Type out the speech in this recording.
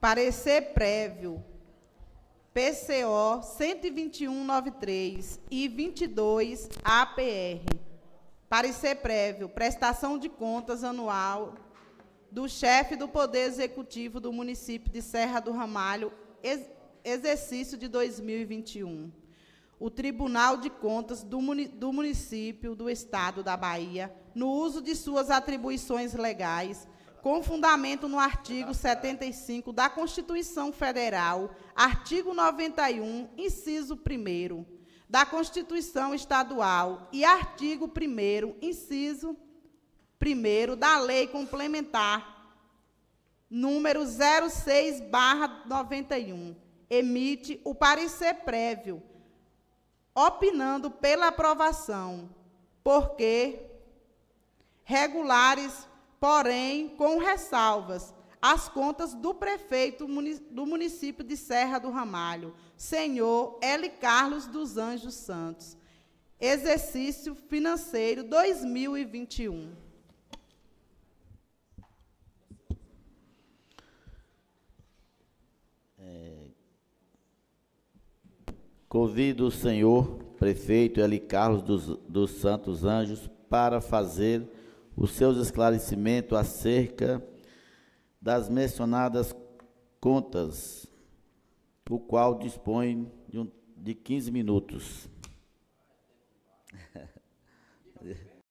parecer prévio PCO 12193 e 22 APR. Parecer prévio, prestação de contas anual do chefe do Poder Executivo do município de Serra do Ramalho, ex exercício de 2021. O Tribunal de Contas do, muni do município do Estado da Bahia, no uso de suas atribuições legais, com fundamento no artigo 75 da Constituição Federal, artigo 91, inciso 1, da Constituição Estadual e artigo 1, inciso 1 da Lei Complementar número 06/91, emite o parecer prévio opinando pela aprovação, porque regulares porém com ressalvas, as contas do prefeito do município de Serra do Ramalho, senhor L. Carlos dos Anjos Santos. Exercício financeiro 2021. É, convido o senhor prefeito L. Carlos dos, dos Santos Anjos para fazer os seus esclarecimentos acerca das mencionadas contas, o qual dispõe de, um, de 15 minutos.